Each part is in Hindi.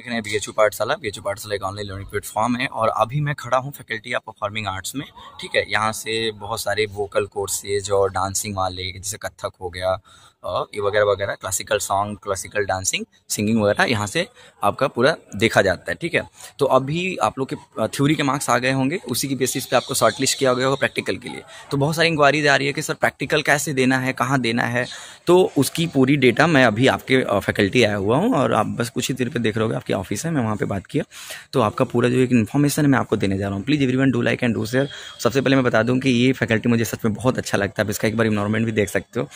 देख रहे हैं B H U Pathshala B H U Pathshala एक ऑनलाइन लर्निंग प्लेटफॉर्म है और अभी मैं खड़ा हूँ फैकल्टी ऑफ परफॉर्मिंग आर्ट्स में ठीक है यहाँ से बहुत सारे वोकल कोर्सेज और डांसिंग वाले जैसे कत्थक हो गया और ये वगैरह वगैरह classical song classical dancing singing वगैरह यहाँ से आपका पूरा देखा जाता है ठीक है तो अभी आप लोग के थ्योरी के मार्क्स आ गए होंगे उसी की बेसिस पे आपको शॉर्ट लिस्ट किया गया होगा प्रैक्टिकल के लिए तो बहुत सारी इंक्वायरीज आ रही है कि सर प्रैक्टिकल कैसे देना है कहाँ देना है तो उसकी पूरी डेटा मैं अभी आपके फैकल्टी आया हुआ हूँ और आप बस कुछ ही देर पर देख रहे हो आपकी ऑफिस है मैं वहाँ पर बात किया तो आपका पूरा जो एक इन्फॉर्मेशन है मैं आपको देने जा रहा हूँ please every do like and do share सबसे पहले मैं बता दूँ कि ये फैकल्टी मुझे सच में बहुत अच्छा लगता है इसका एक बार इन्वायरमेंट भी देख सकते हो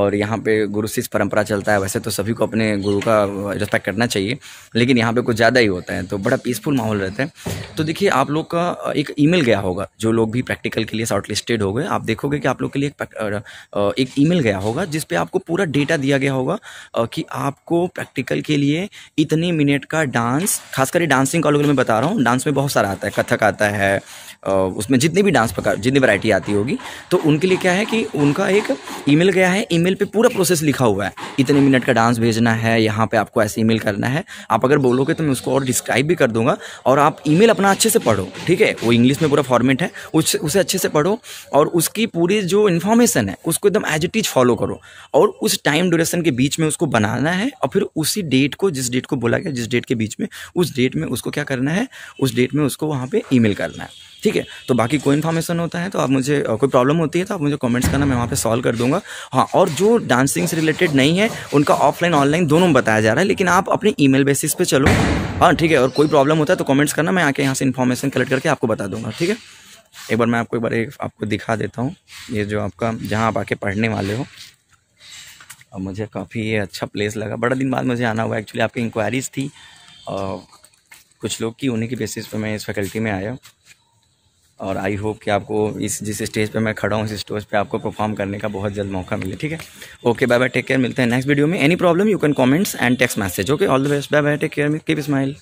और यहाँ पे गुरु शिष्य परंपरा चलता है वैसे तो सभी को अपने गुरु का रिस्पेक्ट करना चाहिए लेकिन यहाँ पे कुछ ज़्यादा ही होता है तो बड़ा पीसफुल माहौल रहता है तो देखिए आप लोग का एक ईमेल गया होगा जो लोग भी प्रैक्टिकल के लिए शॉर्ट लिस्टेड हो गए आप देखोगे कि आप लोग के लिए एक, ई मेल गया होगा जिसपे आपको पूरा डेटा दिया गया होगा कि आपको प्रैक्टिकल के लिए इतने मिनट का डांस खासकर डांसिंग का में बता रहा हूँ डांस में बहुत सारा आता है कथक आता है उसमें जितनी भी डांस प्रकार जितनी वैरायटी आती होगी तो उनके लिए क्या है कि उनका एक ईमेल गया है ईमेल पे पूरा प्रोसेस लिखा हुआ है इतने मिनट का डांस भेजना है यहाँ पे आपको ऐसे ईमेल करना है आप अगर बोलोगे तो मैं उसको और डिस्क्राइब भी कर दूंगा और आप ईमेल अपना अच्छे से पढ़ो ठीक है वो इंग्लिश में पूरा फॉर्मेट है उस उसे अच्छे से पढ़ो और उसकी पूरी जो इन्फॉर्मेशन है उसको एकदम एज इट इज फॉलो करो और उस टाइम ड्यूरेशन के बीच में उसको बनाना है और फिर उसी डेट को जिस डेट को बोला गया जिस डेट के बीच में उस डेट में उसको क्या करना है उस डेट में उसको वहाँ पर ई करना है ठीक है तो बाकी कोई इन्फॉर्मेशन होता है तो आप मुझे कोई प्रॉब्लम होती है तो आप मुझे कमेंट्स करना मैं वहाँ पर सॉल्व कर दूंगा हाँ और जो डांसिंग से रिलेटेड नहीं है उनका ऑफलाइन ऑनलाइन दोनों बताया जा रहा है लेकिन आप अपने ईमेल बेसिस पे चलो हाँ ठीक है और कोई प्रॉब्लम होता है तो कमेंट्स करना मैं आके यहाँ से इन्फॉर्मेशन कलेक्ट करके आपको बता दूंगा ठीक है एक बार मैं आपको एक बार एक आपको दिखा देता हूँ ये जो आपका जहाँ आप आके पढ़ने वाले हो और मुझे काफ़ी ये अच्छा प्लेस लगा बड़ा दिन बाद मुझे आना हुआ एक्चुअली आपकी इंक्वायरीज़ थी और कुछ लोग की उन्हीं के बेसिस पर मैं इस फैकल्टी में आया और आई होप कि आपको इस जिस स्टेज पे मैं खड़ा हूँ इस स्टेज पे आपको परफॉर्म करने का बहुत जल्द मौका मिले ठीक है okay bye bye take care मिलते हैं नेक्स्ट वीडियो में any problem you can comments and text message okay all the best bye bye take care keep smile